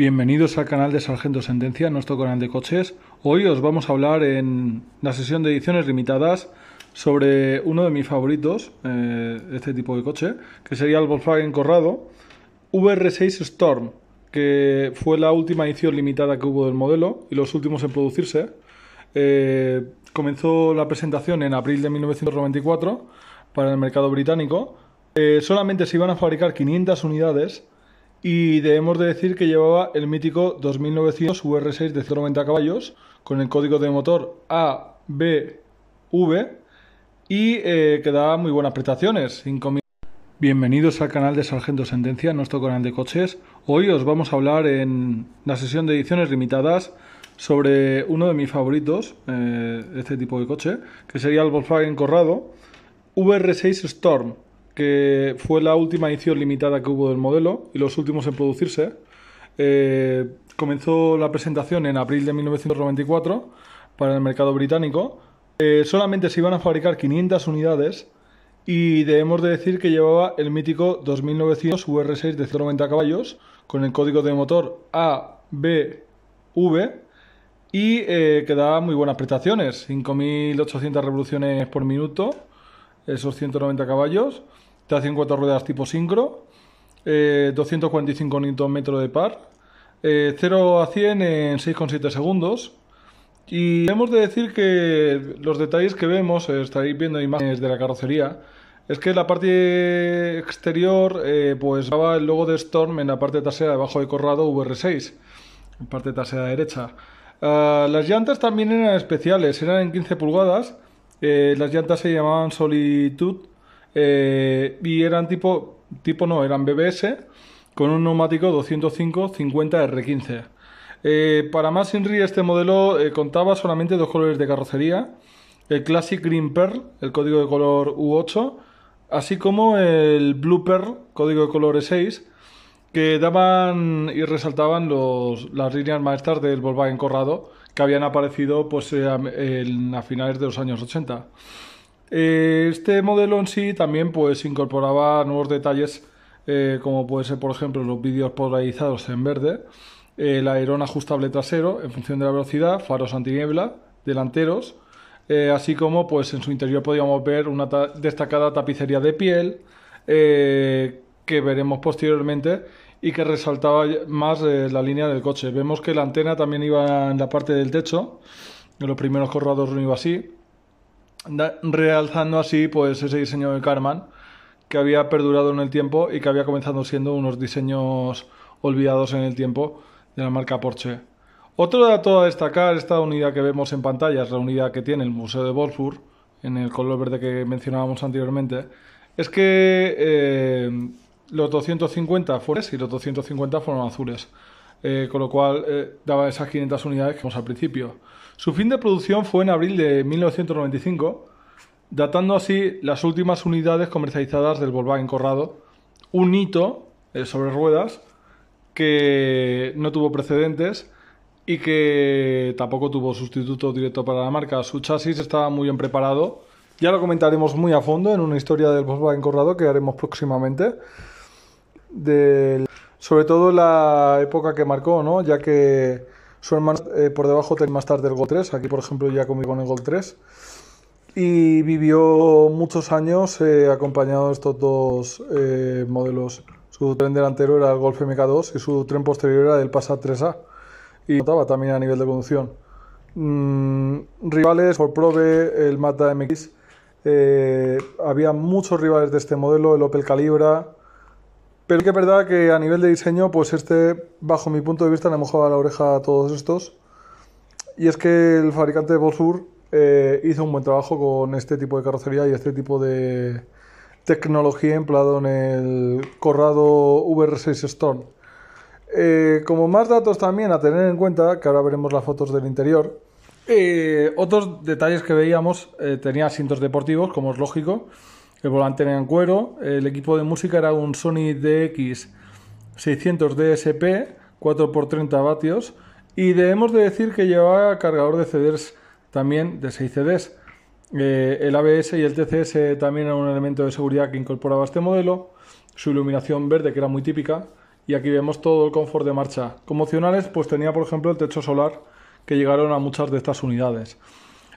Bienvenidos al canal de Sargento Sentencia, nuestro canal de coches. Hoy os vamos a hablar en la sesión de ediciones limitadas sobre uno de mis favoritos eh, este tipo de coche, que sería el Volkswagen Corrado VR6 Storm, que fue la última edición limitada que hubo del modelo y los últimos en producirse. Eh, comenzó la presentación en abril de 1994 para el mercado británico. Eh, solamente se iban a fabricar 500 unidades y debemos de decir que llevaba el mítico 2900 vr 6 de 090 caballos con el código de motor ABV y eh, que daba muy buenas prestaciones. Bienvenidos al canal de Sargento Sentencia, nuestro canal de coches. Hoy os vamos a hablar en la sesión de ediciones limitadas sobre uno de mis favoritos, eh, este tipo de coche, que sería el Volkswagen Corrado VR6 Storm que fue la última edición limitada que hubo del modelo y los últimos en producirse. Eh, comenzó la presentación en abril de 1994 para el mercado británico. Eh, solamente se iban a fabricar 500 unidades y debemos de decir que llevaba el mítico 2900 vr 6 de 190 caballos con el código de motor ABV y eh, que daba muy buenas prestaciones, 5.800 revoluciones por minuto esos 190 caballos, te hacen cuatro ruedas tipo sincro, eh, 245 Nm de par, 0 eh, a 100 en 6,7 segundos. Y hemos de decir que los detalles que vemos, eh, estáis viendo imágenes de la carrocería, es que la parte exterior, eh, pues estaba el logo de Storm en la parte trasera debajo de Corrado VR6, en parte trasera derecha. Ah, las llantas también eran especiales, eran en 15 pulgadas eh, las llantas se llamaban Solitude eh, y eran tipo, tipo no, eran BBS con un neumático 205-50R15. Eh, para más Inri este modelo contaba solamente dos colores de carrocería, el Classic Green Pearl, el código de color U8, así como el Blue Pearl, código de color E6, que daban y resaltaban las líneas maestras del Volkswagen Corrado, que habían aparecido pues, eh, a finales de los años 80. Eh, este modelo en sí también pues, incorporaba nuevos detalles, eh, como puede ser, por ejemplo, los vídeos polarizados en verde, el aerón ajustable trasero en función de la velocidad, faros antiniebla, delanteros, así como pues, en su interior podíamos ver una destacada tapicería de piel que veremos posteriormente y que resaltaba más eh, la línea del coche. Vemos que la antena también iba en la parte del techo, en los primeros corredores no iba así, realzando así pues ese diseño de Carman que había perdurado en el tiempo y que había comenzado siendo unos diseños olvidados en el tiempo de la marca Porsche. Otro dato a destacar, esta unidad que vemos en pantalla es la unidad que tiene el Museo de Wolfsburg, en el color verde que mencionábamos anteriormente, es que eh, los 250 fueron y los 250 fueron azules, eh, con lo cual eh, daba esas 500 unidades que vimos al principio. Su fin de producción fue en abril de 1995, datando así las últimas unidades comercializadas del Volkswagen Corrado, un hito eh, sobre ruedas que no tuvo precedentes y que tampoco tuvo sustituto directo para la marca. Su chasis estaba muy bien preparado. Ya lo comentaremos muy a fondo en una historia del Volkswagen Corrado que haremos próximamente sobre todo la época que marcó, ¿no? ya que su hermano eh, por debajo tenía más tarde el Gol 3, aquí por ejemplo ya conmigo en el Gol 3, y vivió muchos años eh, acompañado de estos dos eh, modelos. Su tren delantero era el Golf MK2 y su tren posterior era el Passat 3A, y notaba también a nivel de conducción. Mm, rivales por Probe, el Mazda MX, había muchos rivales de este modelo, el Opel Calibra, pero que verdad que a nivel de diseño, pues este, bajo mi punto de vista, le mojaba la oreja a todos estos. Y es que el fabricante de Volkswagen eh, hizo un buen trabajo con este tipo de carrocería y este tipo de tecnología empleado en el Corrado VR6 Storm. Eh, como más datos también a tener en cuenta, que ahora veremos las fotos del interior, eh, otros detalles que veíamos, tenía asientos deportivos, como es lógico, el volante era en cuero, el equipo de música era un Sony DX 600 DSP, 4x30 vatios, y debemos de decir que llevaba cargador de CDs también de 6 CDs. Eh, el ABS y el TCS también eran un elemento de seguridad que incorporaba este modelo, su iluminación verde que era muy típica, y aquí vemos todo el confort de marcha. Como opcionales, pues tenía por ejemplo el techo solar que llegaron a muchas de estas unidades.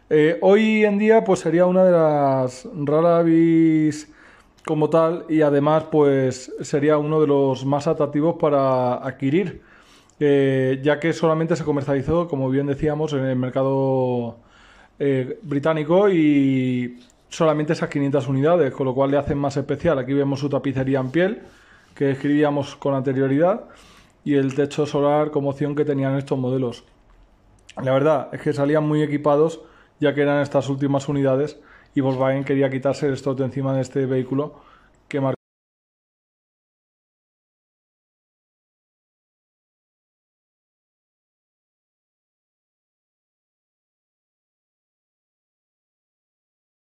Eh, hoy en día, pues sería una de las Rarabis como tal y además, pues sería uno de los más atractivos para adquirir, eh, ya que solamente se comercializó, como bien decíamos, en el mercado eh, británico y solamente esas 500 unidades, con lo cual le hacen más especial. Aquí vemos su tapicería en piel, que escribíamos con anterioridad, y el techo solar como opción que tenían estos modelos. La verdad es que salían muy equipados ya que eran estas últimas unidades y Volkswagen quería quitarse esto de encima de este vehículo que marcó